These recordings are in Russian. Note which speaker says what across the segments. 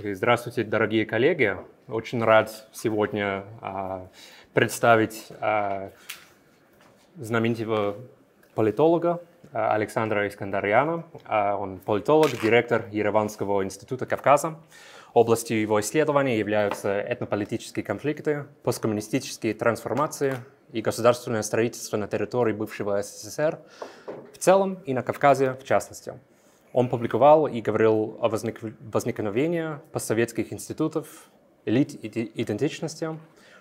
Speaker 1: Здравствуйте, дорогие коллеги. Очень рад сегодня а, представить а, знаменитого политолога а, Александра Искандарьяна. А, он политолог, директор Ереванского института Кавказа. Областью его исследования являются этнополитические конфликты, посткоммунистические трансформации и государственное строительство на территории бывшего СССР в целом и на Кавказе в частности. Он публиковал и говорил о возник... возникновении постсоветских институтов, элит идентичности.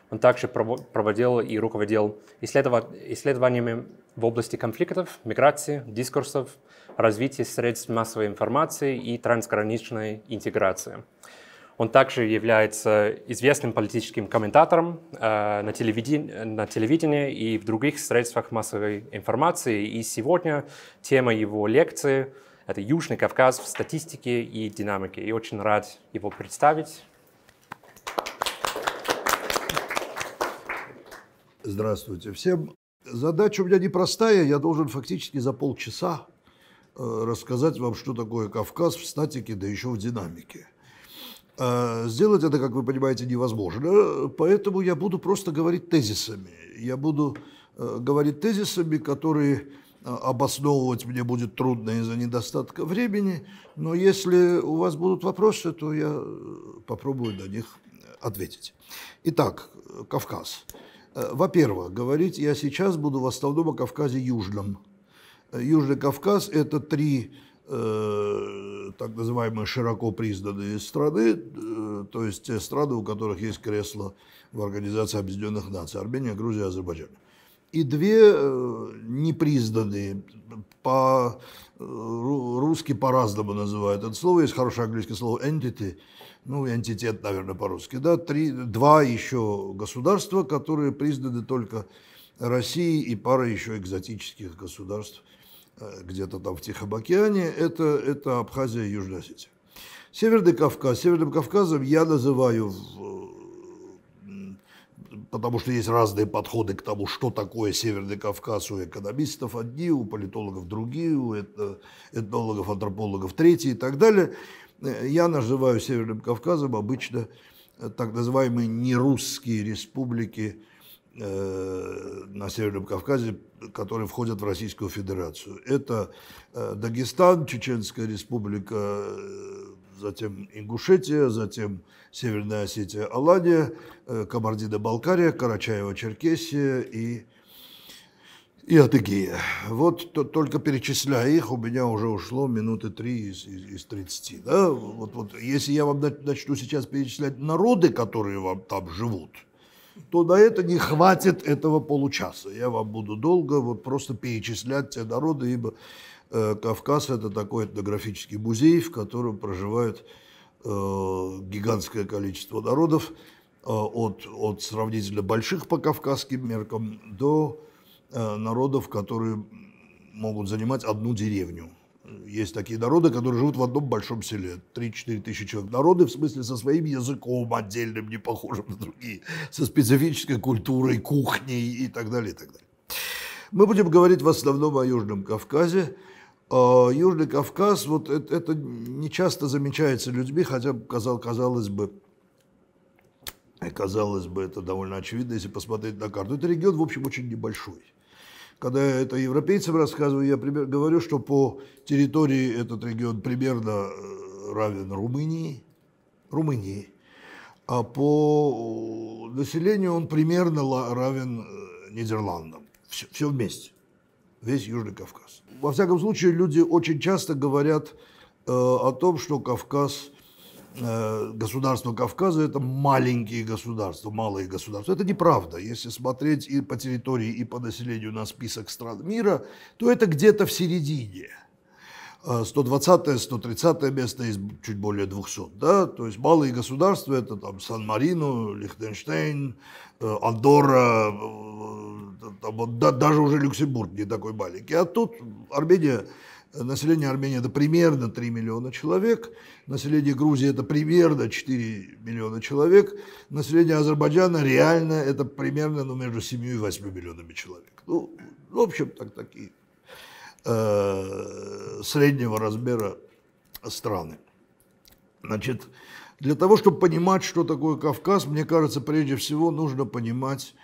Speaker 1: Он также проводил и руководил исследов... исследованиями в области конфликтов, миграции, дискурсов, развития средств массовой информации и трансграничной интеграции. Он также является известным политическим комментатором э, на, телевидении, на телевидении и в других средствах массовой информации. И сегодня тема его лекции это Южный Кавказ в статистике и динамике. И очень рад его представить.
Speaker 2: Здравствуйте всем. Задача у меня непростая. Я должен фактически за полчаса э, рассказать вам, что такое Кавказ в статике, да еще в динамике. Э, сделать это, как вы понимаете, невозможно, поэтому я буду просто говорить тезисами. Я буду э, говорить тезисами, которые Э, обосновывать мне будет трудно из-за недостатка времени, но если у вас будут вопросы, то я э, попробую на них ответить. Итак, Кавказ. Э, во-первых, говорить я сейчас буду в основном о Кавказе Южном. Южный Кавказ – это три так называемые широко признанные страны, то есть те страны, у которых есть кресло в Организации Объединенных Наций – Армения, Грузия, Азербайджан и две э, непризнанные, по, э, русски по-разному называют это слово, есть хорошее английское слово entity, ну, антитет, наверное, по-русски, да, три, два еще государства, которые признаны только России и пара еще экзотических государств э, где-то там в Тихом океане, это, это Абхазия и Южная Осетия. Северный Кавказ. Северным Кавказом я называю в потому что есть разные подходы к тому, что такое Северный Кавказ у экономистов одни, у политологов другие, у этнологов, антропологов третьи и так далее. Э, я называю Северным Кавказом обычно э, так называемые нерусские республики э, на Северном Кавказе, которые входят в Российскую Федерацию. Это Дагестан, Чеченская республика, затем Ингушетия, затем Северная Осетия, Алания, э, Кабардино-Балкария, Карачаево-Черкесия и и Адыгея. Вот то, только перечисляя их, у меня уже ушло минуты три из, из, из 30. Да? Вот, вот, если я вам начну сейчас перечислять народы, которые вам там живут, то на это не хватит этого получаса. Я вам буду долго вот просто перечислять те народы, ибо э, Кавказ – это такой этнографический музей, в котором проживают Э, гигантское количество народов, э, от, от сравнительно больших по кавказским меркам до э, народов, которые могут занимать одну деревню. Есть такие народы, которые живут в одном большом селе. 3-4 тысячи человек. Народы, в смысле, со своим языком отдельным, не похожим на другие, со специфической культурой, кухней и так далее, и так далее. Мы будем говорить в основном о Южном Кавказе. А, Южный Кавказ, вот это, это не часто замечается людьми, хотя, казал, казалось бы, э, казалось бы, это довольно очевидно, если посмотреть на карту. Это регион, в общем, очень небольшой. Когда я это европейцам рассказываю, я пример, говорю, что по территории этот регион примерно э, равен Румынии, Румынии, а по э, населению он примерно равен Нидерландам. Все, все вместе весь Южный Кавказ. Во всяком случае, люди очень часто говорят э, о том, что Кавказ, э, государство Кавказа – это маленькие государства, малые государства. Это неправда. Если смотреть и по территории, и по населению на список стран мира, то это где-то в середине. 120-е, э, 130-е место из чуть более 200, да, то есть малые государства, это там Сан-Марино, Лихтенштейн, Э, Андорра, э, там, да, даже уже Люксембург не такой маленький. А тут Армения, население Армении это примерно 3 миллиона человек, население Грузии это примерно 4 миллиона человек, население Азербайджана реально это примерно ну, между 7 и 8 миллионами человек. Ну, в общем, так такие э, среднего размера страны. Значит, для того, чтобы понимать, что такое Кавказ, мне кажется, прежде всего нужно понимать,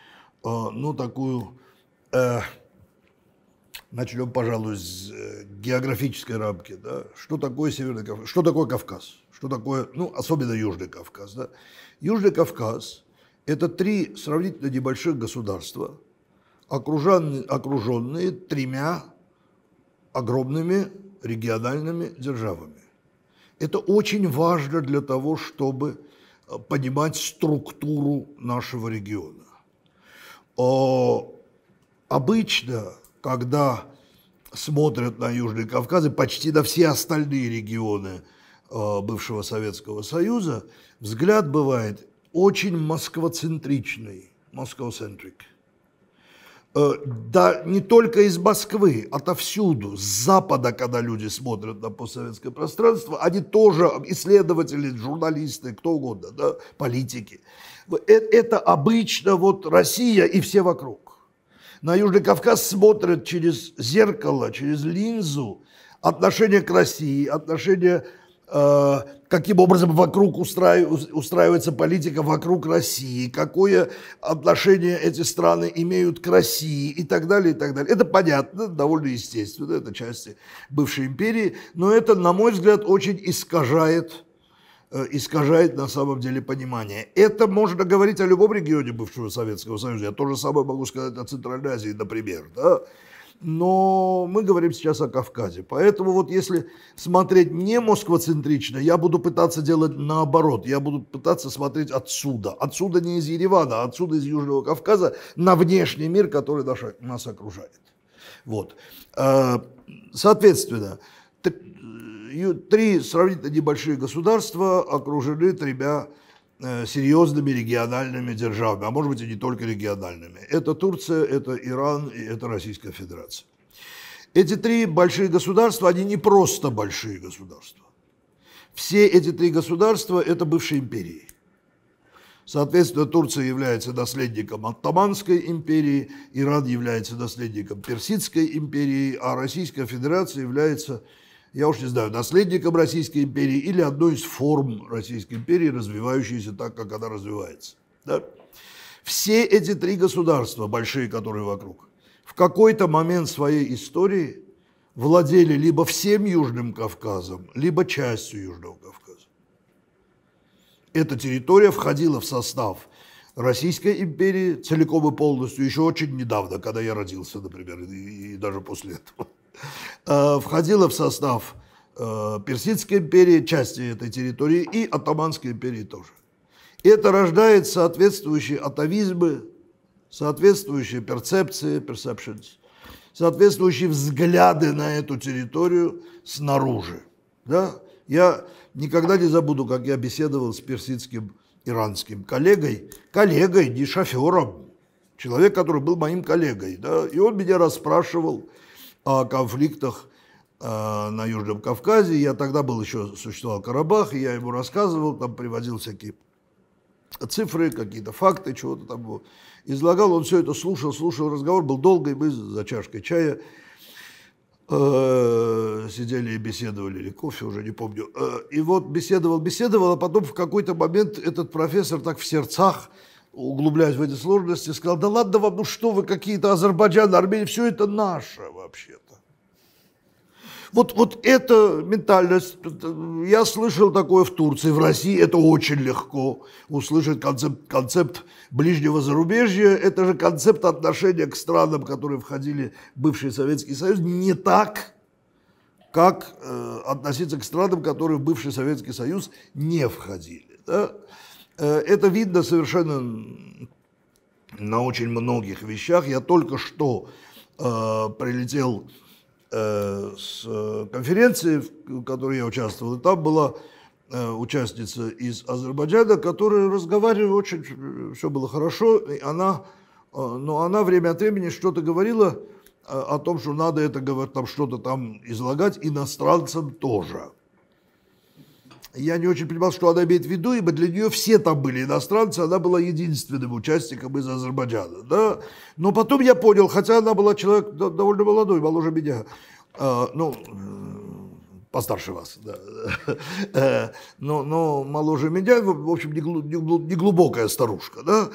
Speaker 2: э, ну, такую, э, начнем, пожалуй, с э, географической рамки, да, что такое Северный Кавказ, что такое Кавказ, что такое, ну, особенно Южный Кавказ, да. Южный Кавказ – это три сравнительно небольших государства, окруженные, окруженные тремя огромными региональными державами. Это очень важно для того, чтобы э, понимать структуру нашего региона. Обычно, когда смотрят на Южный Кавказ и почти на все остальные регионы э, бывшего Советского Союза, взгляд бывает очень москвоцентричный, москвоцентрик. Э, да не только из Москвы, отовсюду, с Запада, когда люди смотрят на постсоветское пространство, они тоже исследователи, журналисты, кто угодно, да, политики. Э, э, это обычно вот Россия и все вокруг. На Южный Кавказ смотрят через зеркало, через линзу отношение к России, отношение Э, каким образом вокруг устраивается политика вокруг России, какое отношение эти страны имеют к России и так далее, и так далее. Это понятно, довольно естественно, это части бывшей империи, но это, на мой взгляд, очень искажает э, искажает на самом деле понимание. Это можно говорить о любом регионе бывшего Советского Союза. Я то же самое могу сказать о Центральной Азии, например. Да? но мы говорим сейчас о Кавказе. Поэтому вот если смотреть не москвоцентрично, я буду пытаться делать наоборот. Я буду пытаться смотреть отсюда. Отсюда не из Еревана, а отсюда из Южного Кавказа на внешний мир, который наша, нас окружает. Вот. А, соответственно, три сравнительно небольшие государства окружены тремя Э, серьезными региональными державами, а может быть и не только региональными. Это Турция, это Иран и это Российская Федерация. Эти три большие государства, они не просто большие государства. Все эти три государства – это бывшие империи. Соответственно, Турция является наследником Оттоманской империи, Иран является наследником Персидской империи, а Российская Федерация является я уж не знаю, наследником Российской империи или одной из форм Российской империи, развивающейся так, как она развивается. Да? Все эти три государства, большие которые вокруг, в какой-то момент своей истории владели либо всем Южным Кавказом, либо частью Южного Кавказа. Эта территория входила в состав Российской империи целиком и полностью еще очень недавно, когда я родился, например, и, и даже после этого. Э, входила в состав э, Персидской империи, части этой территории и Оттоманской империи тоже. И это рождает соответствующие атовизмы, соответствующие перцепции, perceptions, соответствующие взгляды на эту территорию снаружи. Да? Я никогда не забуду, как я беседовал с персидским иранским коллегой, коллегой, не шофером, человек, который был моим коллегой, да, и он меня расспрашивал, о конфликтах э, на Южном Кавказе. Я тогда был еще, существовал Карабах, и я ему рассказывал, там приводил всякие цифры, какие-то факты, чего-то там было. излагал. Он все это слушал, слушал разговор, был долго, мы за чашкой чая э, сидели и беседовали, или кофе, уже не помню. Э, и вот беседовал, беседовал, а потом в какой-то момент этот профессор так в сердцах углубляясь в эти сложности, сказал, да ладно вам, ну что вы, какие-то Азербайджан, Армения, все это наше вообще-то. Вот, вот эта ментальность, э, я слышал такое в Турции, в России это очень легко услышать концепт, концепт ближнего зарубежья, это же концепт отношения к странам, которые входили в бывший Советский Союз, не так, как э, относиться к странам, которые в бывший Советский Союз не входили. Да? Э, это видно совершенно на очень многих вещах. Я только что э, прилетел э, с конференции, в которой я участвовал, и там была участница из Азербайджана, которая разговаривала очень, все было хорошо, и она, но она время от времени что-то говорила о том, что надо это говорить, там что-то там излагать иностранцам тоже. Я не очень понимал, что она имеет в виду, ибо для нее все там были иностранцы, она была единственным участником из Азербайджана. Да? Но потом я понял, хотя она была человек довольно молодой, моложе меня, а, ну, э, ну, постарше вас, да. Э, но, но моложе меня, в общем, не глубокая старушка, да.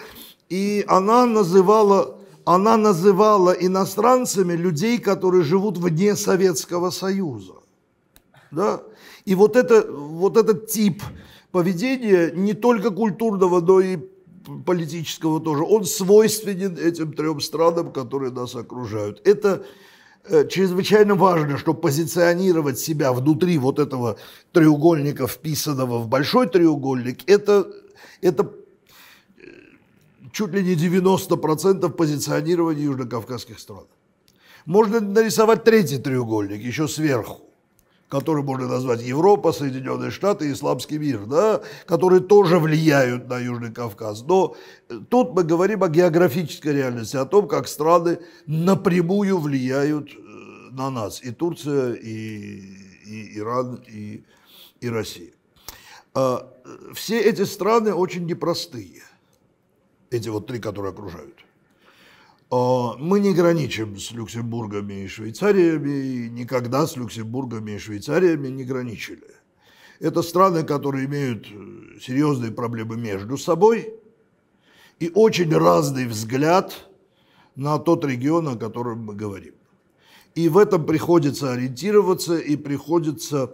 Speaker 2: И она называла, она называла иностранцами людей, которые живут вне Советского Союза, да. И вот, это, вот этот тип поведения не только культурного, но и политического тоже, он свойственен этим трем странам, которые нас окружают. Это э, чрезвычайно важно, чтобы позиционировать себя внутри вот этого треугольника, вписанного в большой треугольник, это, это э, чуть ли не 90% позиционирования Южно-Кавказских стран. Можно нарисовать третий треугольник еще сверху который можно назвать Европа, Соединенные Штаты, Исламский мир, да, которые тоже влияют на Южный Кавказ. Но э, тут мы говорим о географической реальности, о том, как страны напрямую влияют э, на нас, и Турция, и, и Иран, и, и Россия. А, э, все эти страны очень непростые, эти вот три, которые окружают. А, мы не граничим с Люксембургами и Швейцариями, и никогда с Люксембургами и Швейцариями не граничили. Это страны, которые имеют э, серьезные проблемы между собой и очень разный взгляд на тот регион, о котором мы говорим. И в этом приходится ориентироваться и приходится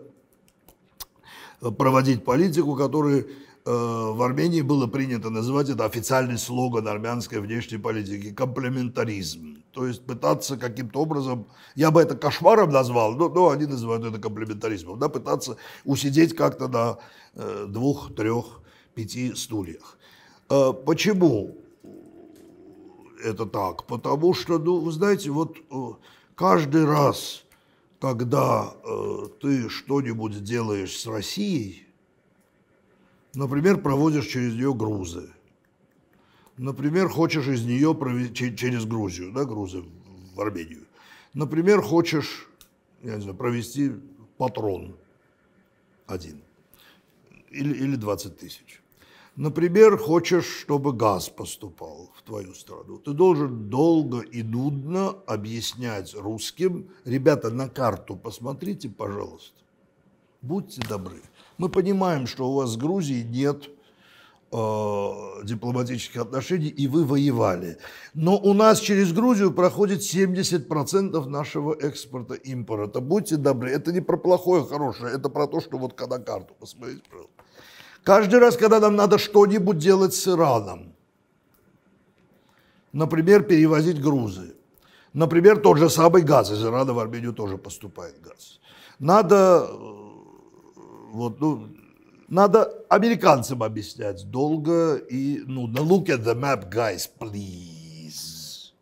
Speaker 2: э, проводить политику, которая Э, в Армении было принято называть это официальный слоган армянской внешней политики – комплементаризм. То есть пытаться каким-то образом, я бы это кошмаром назвал, но, но они называют это комплементаризмом, да, пытаться усидеть как-то на э, двух, трех, пяти стульях. Э, почему это так? Потому что, ну, вы знаете, вот каждый раз, когда ты что-нибудь делаешь с Россией, Например, проводишь через нее грузы. Например, хочешь из нее провести через Грузию, да, грузы в Армению. Например, хочешь, я не знаю, провести патрон один или, или 20 тысяч. Например, хочешь, чтобы газ поступал в твою страну. Ты должен долго и нудно объяснять русским, ребята, на карту посмотрите, пожалуйста. Будьте добры. Мы понимаем, что у вас с Грузией нет э, дипломатических отношений, и вы воевали. Но у нас через Грузию проходит 70% нашего экспорта, импорта. Будьте добры, это не про плохое, хорошее, это про то, что вот когда карту посмотрите, Каждый раз, когда нам надо что-нибудь делать с Ираном, например, перевозить грузы, например, тот же самый газ, из Ирана в Армению тоже поступает газ, надо э, вот, ну, надо американцам объяснять долго и, ну, look at the map, guys, please.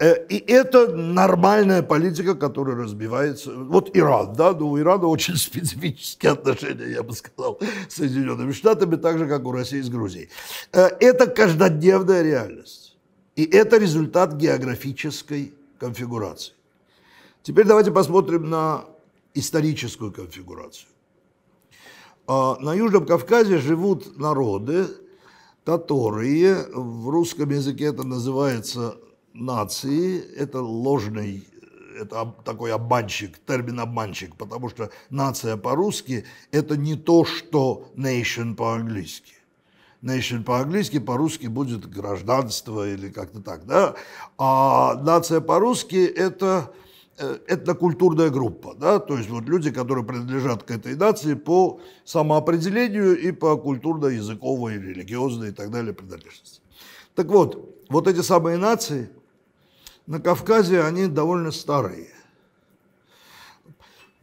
Speaker 2: Э, и это нормальная политика, которая разбивается. Вот Иран, да, ну, у Ирана очень специфические отношения, я бы сказал, с Соединенными Штатами, так же, как у России с Грузией. Э, это каждодневная реальность. И это результат географической конфигурации. Теперь давайте посмотрим на историческую конфигурацию. А, на Южном Кавказе живут народы, которые в русском языке это называется нации, это ложный, это такой обманщик, термин обманщик, потому что нация по-русски это не то, что nation по-английски. Nation по-английски, по-русски будет гражданство или как-то так, да? А нация по-русски это Э, этнокультурная группа, да, то есть вот люди, которые принадлежат к этой нации по самоопределению и по культурно-языковой, религиозной и так далее принадлежности. Так вот, вот эти самые нации на Кавказе, они довольно старые.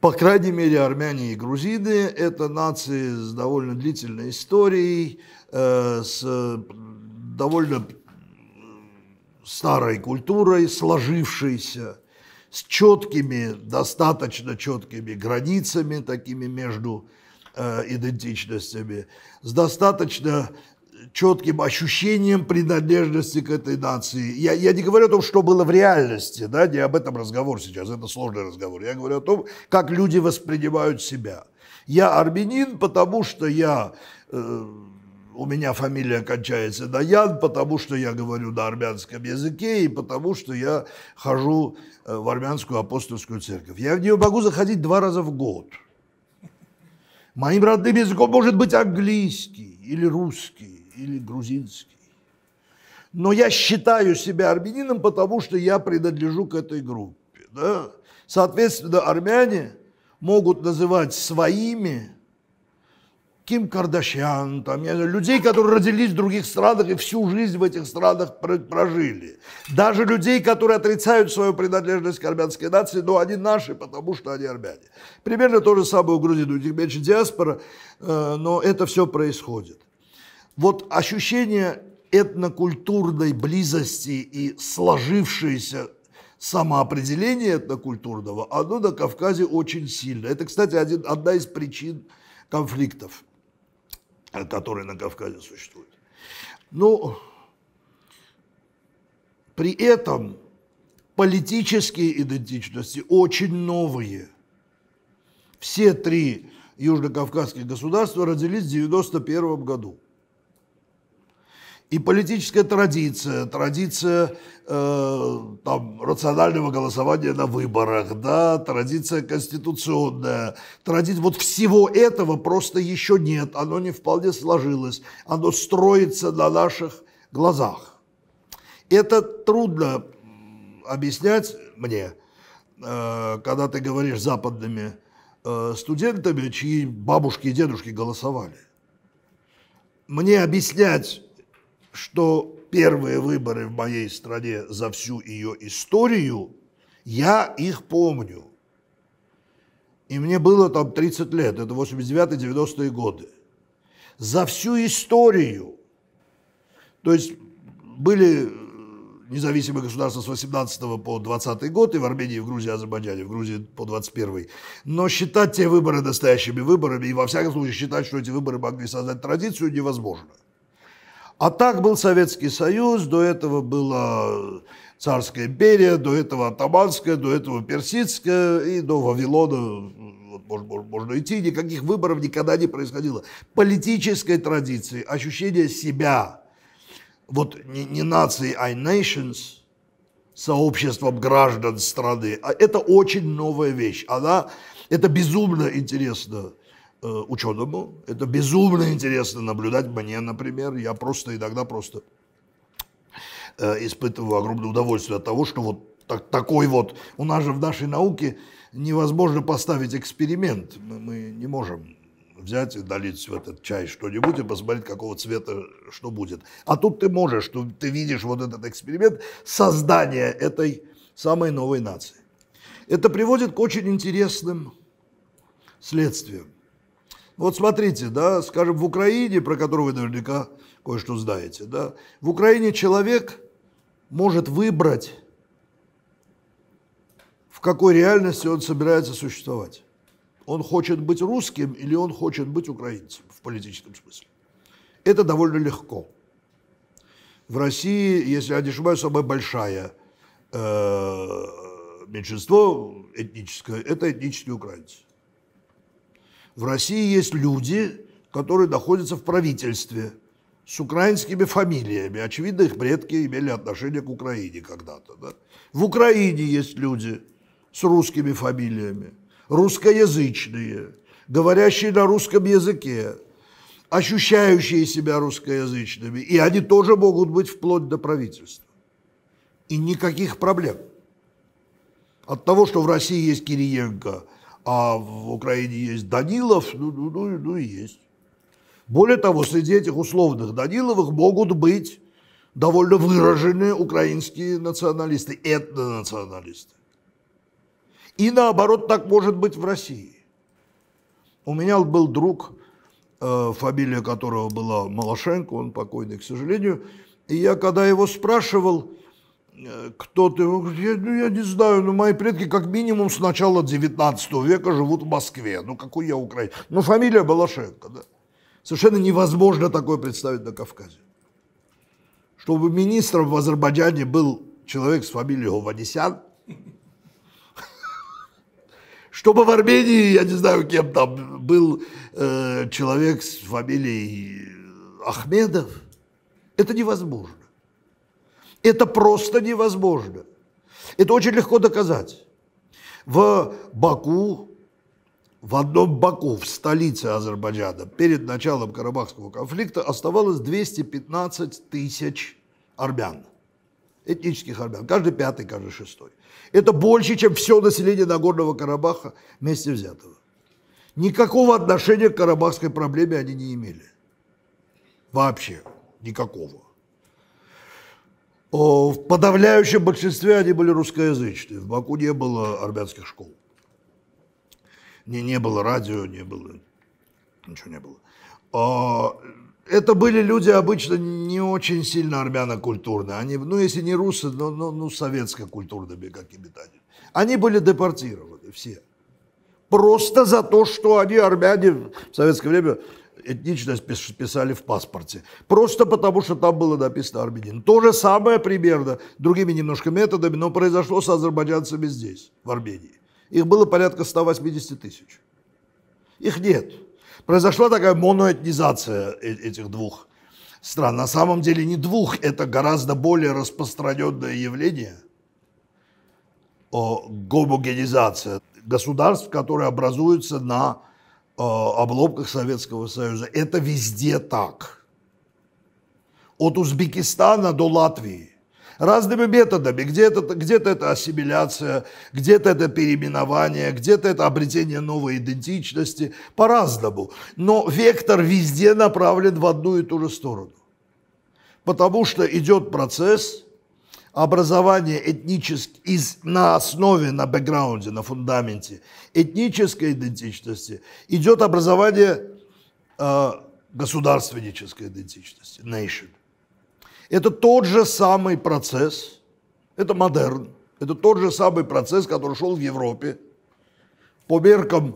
Speaker 2: По крайней мере, армяне и грузины – это нации с довольно длительной историей, э, с довольно старой культурой, сложившейся с четкими, достаточно четкими границами, такими между э, идентичностями, с достаточно четким ощущением принадлежности к этой нации. Я, я не говорю о том, что было в реальности, да, не об этом разговор сейчас, это сложный разговор. Я говорю о том, как люди воспринимают себя. Я армянин, потому что я э, у меня фамилия кончается на Ян, потому что я говорю на армянском языке и потому что я хожу э, в армянскую апостольскую церковь. Я в нее могу заходить два раза в год. Моим родным языком может быть английский или русский или грузинский. Но я считаю себя армянином, потому что я принадлежу к этой группе. Да? Соответственно, армяне могут называть своими Ким Кардашьян, там, я знаю, людей, которые родились в других странах и всю жизнь в этих странах прожили. Даже людей, которые отрицают свою принадлежность к армянской нации, но они наши, потому что они армяне. Примерно то же самое у грузин, у них меньше диаспора, э, но это все происходит. Вот ощущение этнокультурной близости и сложившейся самоопределение этнокультурного, оно на Кавказе очень сильно. Это, кстати, один, одна из причин конфликтов которые на Кавказе существуют. Но ну, при этом политические идентичности очень новые. Все три южнокавказских государства родились в 1991 году и политическая традиция, традиция э, там, рационального голосования на выборах, да, традиция конституционная, традиция вот всего этого просто еще нет, оно не вполне сложилось, оно строится на наших глазах. Это трудно объяснять мне, э, когда ты говоришь западными э, студентами, чьи бабушки и дедушки голосовали. Мне объяснять что первые выборы в моей стране за всю ее историю, я их помню. И мне было там 30 лет, это 89-90-е годы. За всю историю, то есть были независимые государства с 18 по 20 год, и в Армении, и в Грузии, и в Азербайджане, и в Грузии по 21. Но считать те выборы настоящими выборами, и во всяком случае считать, что эти выборы могли создать традицию, невозможно. А так был Советский Союз, до этого была царская империя, до этого атаманская, до этого персидская и до Вавилона можно, можно, можно идти, никаких выборов никогда не происходило. Политической традиции, ощущение себя, вот не, не нации, а nations, сообществом граждан страны, а это очень новая вещь. Она, это безумно интересно. Э, ученому. Это безумно интересно наблюдать мне, например. Я просто иногда просто э, испытываю огромное удовольствие от того, что вот так, такой вот... У нас же в нашей науке невозможно поставить эксперимент. Мы, мы не можем взять и долить в этот чай что-нибудь и посмотреть, какого цвета что будет. А тут ты можешь, что ты видишь вот этот эксперимент создания этой самой новой нации. Это приводит к очень интересным следствиям. Вот смотрите, да, скажем, в Украине, про которую вы наверняка кое-что знаете, да, в Украине человек может выбрать, в какой реальности он собирается существовать. Он хочет быть русским или он хочет быть украинцем в политическом смысле. Это довольно легко. В России, если я не ошибаюсь, самая большая э, меньшинство этническое – это этнические украинцы. В России есть люди, которые находятся в правительстве с украинскими фамилиями. Очевидно, их предки имели отношение к Украине когда-то. Да? В Украине есть люди с русскими фамилиями, русскоязычные, говорящие на русском языке, ощущающие себя русскоязычными. И они тоже могут быть вплоть до правительства. И никаких проблем. От того, что в России есть Кириенко – а в Украине есть Данилов, ну, ну, ну, ну и есть. Более того, среди этих условных Даниловых могут быть довольно выраженные украинские националисты, этнонационалисты. И наоборот, так может быть в России. У меня был друг, э, фамилия которого была Малашенко, он покойный, к сожалению, и я когда его спрашивал, Э, кто-то я, ну, я не знаю, но ну, мои предки как минимум с начала 19 века живут в Москве. Ну какой я украинец? Ну фамилия Балашенко, да. Совершенно невозможно такое представить на Кавказе. Чтобы министром в Азербайджане был человек с фамилией Хованесян, чтобы в Армении, я не знаю, кем там, был э, человек с фамилией Ахмедов, это невозможно. Это просто невозможно. Это очень легко доказать. В Баку, в одном Баку, в столице Азербайджана, перед началом Карабахского конфликта оставалось 215 тысяч армян, этнических армян, каждый пятый, каждый шестой. Это больше, чем все население Нагорного Карабаха вместе взятого. Никакого отношения к карабахской проблеме они не имели. Вообще никакого в подавляющем большинстве они были русскоязычные. В Баку не было армянских школ. Не, не было радио, не было, ничего не было. А, это были люди обычно не очень сильно армяно-культурные. Они, ну, если не русы, но, ну ну, советско-культурными какими-то они. Они были депортированы все. Просто за то, что они, армяне, в советское время этничность писали в паспорте. Просто потому, что там было написано армянин. То же самое примерно, другими немножко методами, но произошло с азербайджанцами здесь, в Армении. Их было порядка 180 тысяч. Их нет. Произошла такая моноэтнизация э, этих двух стран. На самом деле не двух, это гораздо более распространенное явление. О, гомогенизация государств, которые образуются на Э, обломках Советского Союза. Это везде так. От Узбекистана до Латвии. Разными методами. Где-то где, -то, это ассимиляция, где-то это переименование, где-то это обретение новой идентичности. По-разному. Но вектор везде направлен в одну и ту же сторону. Потому что идет процесс – образование этнически, из, на основе, на бэкграунде, на фундаменте этнической идентичности идет образование э, государственнической идентичности, nation. Это тот же самый процесс, это модерн, это тот же самый процесс, который шел в Европе. По меркам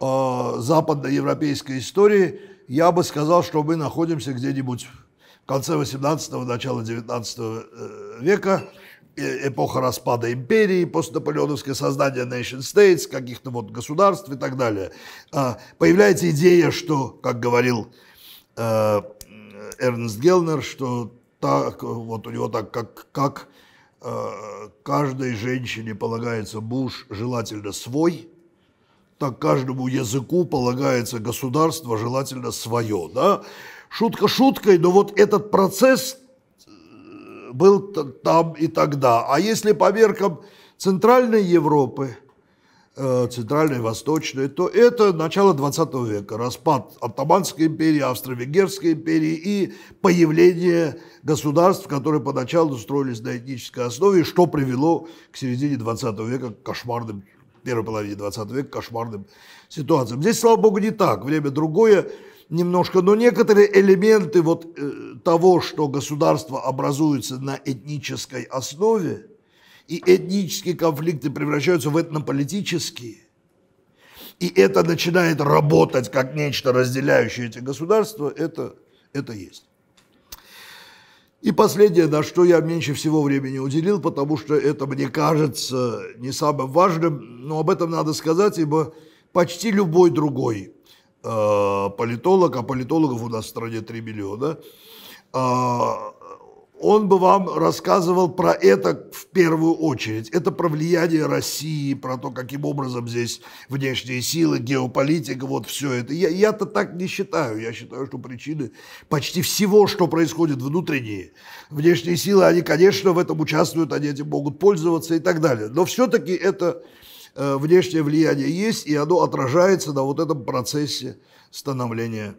Speaker 2: э, западноевропейской истории я бы сказал, что мы находимся где-нибудь в конце 18-го, начало 19 э, века, э, эпоха распада империи, постнаполеоновское создание nation states, каких-то вот государств и так далее. А, появляется идея, что, как говорил э, Эрнст Гелнер, что так, вот у него так, как, как э, каждой женщине полагается муж, желательно свой, так каждому языку полагается государство, желательно свое. Да? Шутка шуткой, но вот этот процесс был там и тогда. А если по меркам Центральной Европы, э, Центральной и Восточной, то это начало 20 века, распад Оттоманской империи, Австро-Венгерской империи и появление государств, которые поначалу строились на этнической основе, что привело к середине 20 века к кошмарным, первой половине 20 века к кошмарным ситуациям. Здесь, слава богу, не так, время другое, немножко, но некоторые элементы вот э, того, что государство образуется на этнической основе, и этнические конфликты превращаются в этнополитические, и это начинает работать как нечто разделяющее эти государства, это, это есть. И последнее, на что я меньше всего времени уделил, потому что это, мне кажется, не самым важным, но об этом надо сказать, ибо почти любой другой Э, политолог, а политологов у нас в стране 3 миллиона, а, он бы вам рассказывал про это в первую очередь. Это про влияние России, про то, каким образом здесь внешние силы, геополитика, вот все это. Я, я-то так не считаю. Я считаю, что причины почти всего, что происходит внутренние, внешние силы, они, конечно, в этом участвуют, они этим могут пользоваться и так далее. Но все-таки это Э, внешнее влияние есть, и оно отражается на вот этом процессе становления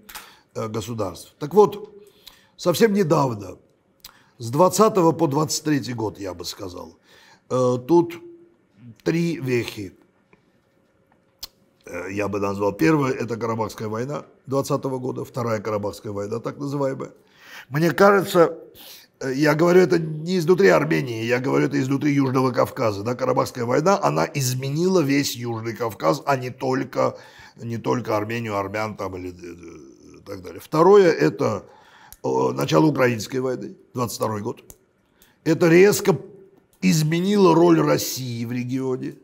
Speaker 2: э, государств. Так вот, совсем недавно, с 20 по 23 год, я бы сказал, э, тут три вехи. Я бы назвал. Первая – это Карабахская война 20 года, вторая Карабахская война, так называемая. Мне кажется, я говорю это не изнутри Армении, я говорю это изнутри Южного Кавказа. Да, Карабахская война, она изменила весь Южный Кавказ, а не только, не только Армению, армян там или э, э, так далее. Второе – это э, начало Украинской войны, 22 год. Это резко изменило роль России в регионе.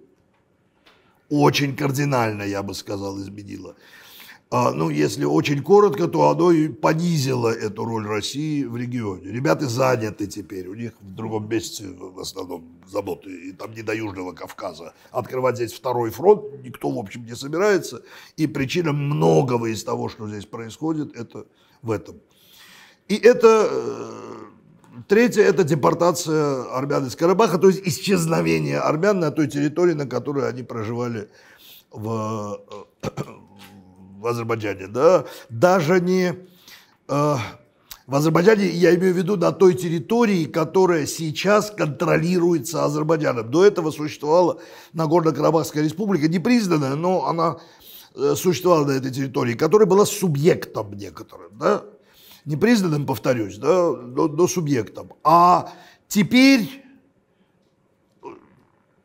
Speaker 2: Очень кардинально, я бы сказал, изменило. А, ну, если очень коротко, то оно и понизило эту роль России в регионе. Ребята заняты теперь, у них в другом месте э, в основном заботы, и там не до Южного Кавказа. Открывать здесь второй фронт никто, в общем, не собирается, и причина многого из того, что здесь происходит, это в этом. И это... Э, третье – это депортация армян из Карабаха, то есть исчезновение армян на той территории, на которой они проживали в, э, в Азербайджане, да, даже не... Э, в Азербайджане, я имею в виду на той территории, которая сейчас контролируется Азербайджаном. До этого существовала Нагорно-Карабахская республика, не признанная, но она э, существовала на этой территории, которая была субъектом некоторым, да? не признанным, повторюсь, да, но, но субъектом. А теперь э,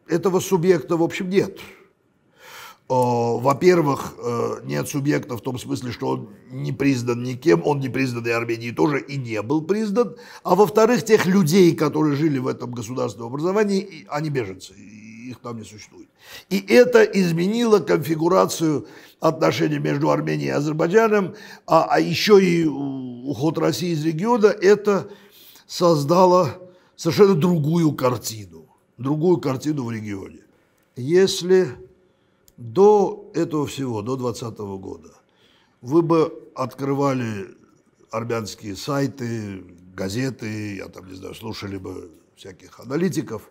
Speaker 2: этого субъекта, в общем, нет. Э, во-первых, э, нет субъекта в том смысле, что он не признан никем, он не признан и Арменией тоже, и не был признан. А во-вторых, тех людей, которые жили в этом государственном образовании, они беженцы, их там не существует. И это изменило конфигурацию отношений между Арменией и Азербайджаном, а, а еще и уход России из региона, это создало совершенно другую картину, другую картину в регионе. Если до этого всего, до 2020 года, вы бы открывали армянские сайты, газеты, я там не знаю, слушали бы всяких аналитиков.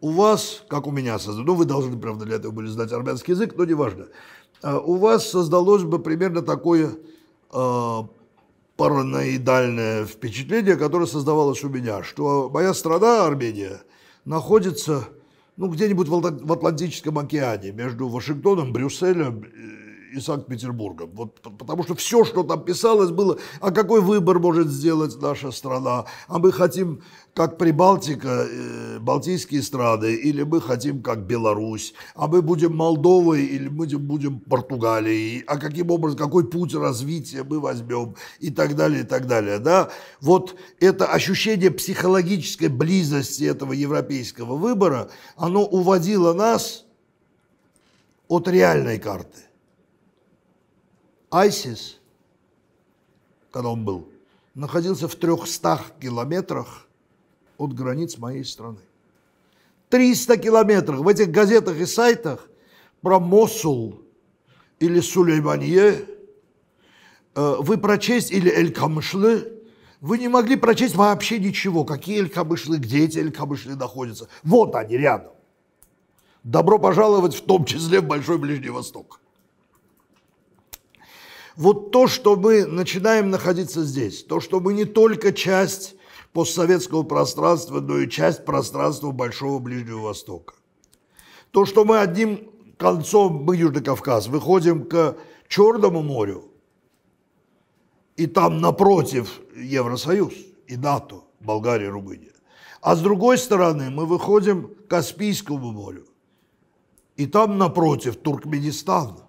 Speaker 2: У вас, как у меня создалось, ну вы должны, правда, для этого были знать армянский язык, но неважно, а у вас создалось бы примерно такое э, параноидальное впечатление, которое создавалось у меня, что моя страна, Армения, находится ну, где-нибудь в Атлантическом океане между Вашингтоном, Брюсселем э, и Санкт-Петербурга. Вот, потому что все, что там писалось, было, а какой выбор может сделать наша страна, а мы хотим как Прибалтика, э, Балтийские страны, или мы хотим как Беларусь, а мы будем Молдовой, или мы будем Португалией, а каким образом, какой путь развития мы возьмем, и так далее, и так далее. Да? Вот это ощущение психологической близости этого европейского выбора, оно уводило нас от реальной карты. ISIS, когда он был, находился в 300 километрах от границ моей страны. 300 километров. В этих газетах и сайтах про Мосул или Сулейманье э, вы прочесть, или Эль-Камышлы, вы не могли прочесть вообще ничего. Какие Эль-Камышлы, где эти Эль-Камышлы находятся. Вот они рядом. Добро пожаловать в том числе в Большой Ближний Восток. Вот то, что мы начинаем находиться здесь, то, что мы не только часть постсоветского пространства, но и часть пространства Большого Ближнего Востока. То, что мы одним концом, мы Южный Кавказ, выходим к Черному морю, и там напротив Евросоюз и НАТО, Болгария, Румыния. А с другой стороны мы выходим к Каспийскому морю, и там напротив Туркменистан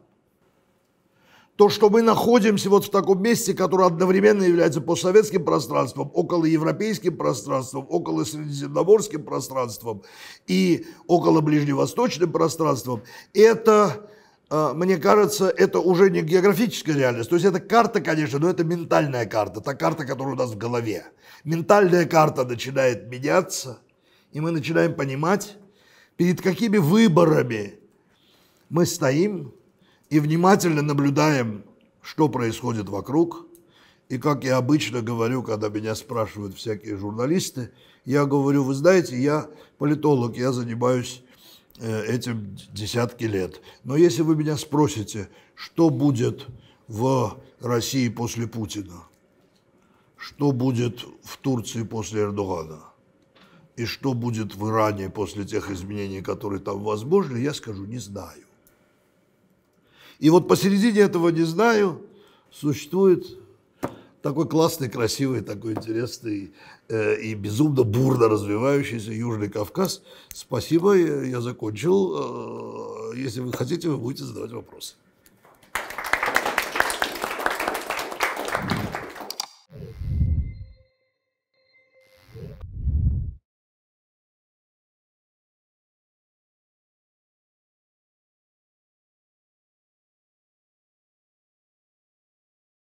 Speaker 2: то, что мы находимся вот в таком месте, которое одновременно является постсоветским пространством, около европейским пространством, около средиземноморским пространством и около ближневосточным пространством, это э, мне кажется, это уже не географическая реальность. То есть это карта, конечно, но это ментальная карта, та карта, которая у нас в голове. Ментальная карта начинает меняться, и мы начинаем понимать, перед какими выборами мы стоим и внимательно наблюдаем, что происходит вокруг. И как я обычно говорю, когда меня спрашивают всякие журналисты, я говорю, вы знаете, я политолог, я занимаюсь э, этим десятки лет. Но если вы меня спросите, что будет в России после Путина, что будет в Турции после Эрдогана, и что будет в Иране после тех изменений, которые там возможны, я скажу, не знаю. И вот посередине этого «не знаю» существует такой классный, красивый, такой интересный э, и безумно бурно развивающийся Южный Кавказ. Спасибо, я, я закончил. Э, если вы хотите, вы будете задавать вопросы.